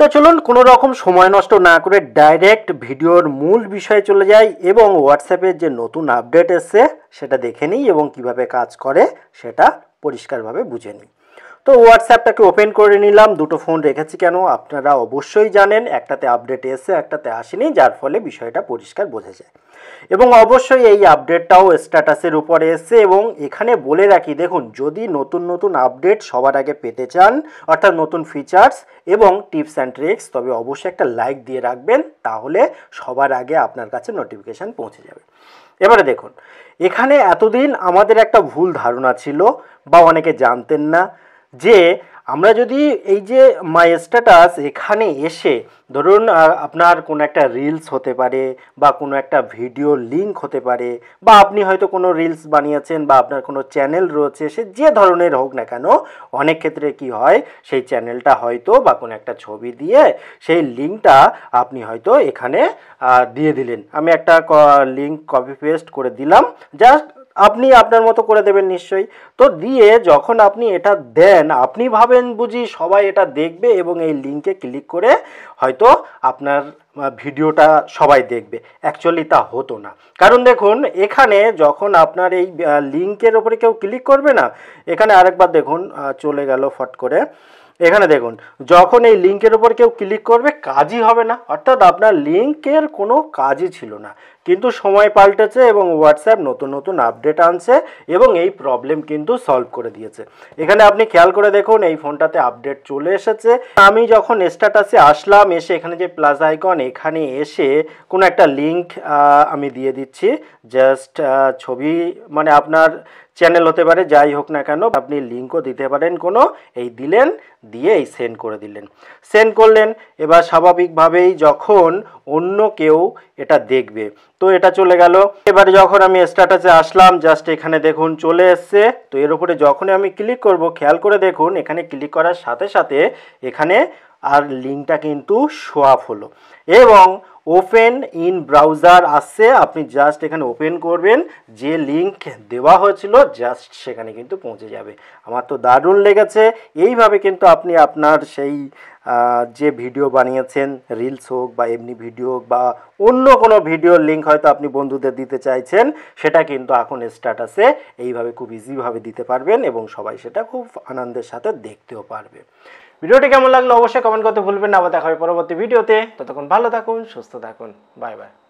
তো চলুন কোনো রকম সময় নষ্ট না করে ডাইরেক্ট ভিডিওর মূল বিষয়ে চলে যাই এবং হোয়াটসঅ্যাপের যে নতুন আপডেট এসছে সেটা দেখে নিই এবং কিভাবে কাজ করে সেটা পরিষ্কারভাবে বুঝে নিই তো হোয়াটসঅ্যাপটাকে ওপেন করে নিলাম দুটো ফোন রেখেছি কেন আপনারা অবশ্যই জানেন একটাতে আপডেট এসে একটাতে আসেনি যার ফলে বিষয়টা পরিষ্কার বোঝা যায় এবং অবশ্যই এই আপডেটটাও স্ট্যাটাসের উপরে এসছে এবং এখানে বলে রাখি দেখুন যদি নতুন নতুন আপডেট সবার আগে পেতে চান অর্থাৎ নতুন ফিচার্স এবং টিপস অ্যান্ড ট্রিক্স তবে অবশ্যই একটা লাইক দিয়ে রাখবেন তাহলে সবার আগে আপনার কাছে নোটিফিকেশান পৌঁছে যাবে এবারে দেখুন এখানে এতদিন আমাদের একটা ভুল ধারণা ছিল বা অনেকে জানতেন না যে আমরা যদি এই যে মাই স্ট্যাটাস এখানে এসে ধরুন আপনার কোনো একটা রিলস হতে পারে বা কোনো একটা ভিডিও লিঙ্ক হতে পারে বা আপনি হয়তো কোনো রিলস বানিয়েছেন বা আপনার কোনো চ্যানেল রয়েছে সে যে ধরনের হোক না কেন অনেক ক্ষেত্রে কি হয় সেই চ্যানেলটা হয়তো বা কোনো একটা ছবি দিয়ে সেই লিঙ্কটা আপনি হয়তো এখানে দিয়ে দিলেন আমি একটা লিঙ্ক কপি পেস্ট করে দিলাম জাস্ট আপনি আপনার মতো করে দেবেন নিশ্চয়ই তো দিয়ে যখন আপনি এটা দেন আপনি ভাবেন বুঝি সবাই এটা দেখবে এবং এই লিঙ্কে ক্লিক করে হয়তো আপনার ভিডিওটা সবাই দেখবে অ্যাকচুয়ালি তা হতো না কারণ দেখুন এখানে যখন আপনার এই লিঙ্কের ওপরে কেউ ক্লিক করবে না এখানে আরেকবার দেখুন চলে গেল ফট করে এখানে দেখুন যখন এই লিঙ্কের উপর কেউ ক্লিক করবে কাজই হবে না অর্থাৎ আপনার লিঙ্কের কোনো কাজই ছিল না কিন্তু সময় পাল্টেছে এবং হোয়াটসঅ্যাপ নতুন নতুন আপডেট আনছে এবং এই প্রবলেম কিন্তু সলভ করে দিয়েছে এখানে আপনি খেয়াল করে দেখুন এই ফোনটাতে আপডেট চলে এসেছে আমি যখন স্ট্যাটাসে আসলাম এসে এখানে যে প্লাস আইকন এখানে এসে কোনো একটা লিঙ্ক আমি দিয়ে দিচ্ছি জাস্ট ছবি মানে আপনার চ্যানেল হতে পারে যাই হোক না কেন আপনি লিঙ্কও দিতে পারেন কোনো এই দিলেন দিয়ে এই সেন্ড করে দিলেন সেন্ড করলেন এবার স্বাভাবিকভাবেই যখন অন্য কেউ এটা দেখবে তো এটা চলে গেল এবারে যখন আমি স্ট্যাটাসে আসলাম জাস্ট এখানে দেখুন চলে এসছে তো এর উপরে যখনই আমি ক্লিক করব খেয়াল করে দেখুন এখানে ক্লিক করার সাথে সাথে এখানে আর লিঙ্কটা কিন্তু শো আপ হলো এবং ওপেন ইন ব্রাউজার আসছে আপনি জাস্ট এখানে ওপেন করবেন যে লিঙ্ক দেওয়া হয়েছিল জাস্ট সেখানে কিন্তু পৌঁছে যাবে আমার তো দারুণ লেগেছে এইভাবে কিন্তু আপনি আপনার সেই যে ভিডিও বানিয়েছেন রিলস হোক বা এমনি ভিডিও হোক বা অন্য কোনো ভিডিওর লিঙ্ক হয়তো আপনি বন্ধুদের দিতে চাইছেন সেটা কিন্তু এখন স্ট্যাটাসে এইভাবে খুব ইজিভাবে দিতে পারবেন এবং সবাই সেটা খুব আনন্দের সাথে দেখতেও পারবে ভিডিওটি কেমন লাগলো অবশ্যই কমেন্ট করতে ভুলবেন না আবার দেখা হবে পরবর্তী ভিডিওতে ততক্ষণ ভালো থাকুন সুস্থ থাকুন বাই বাই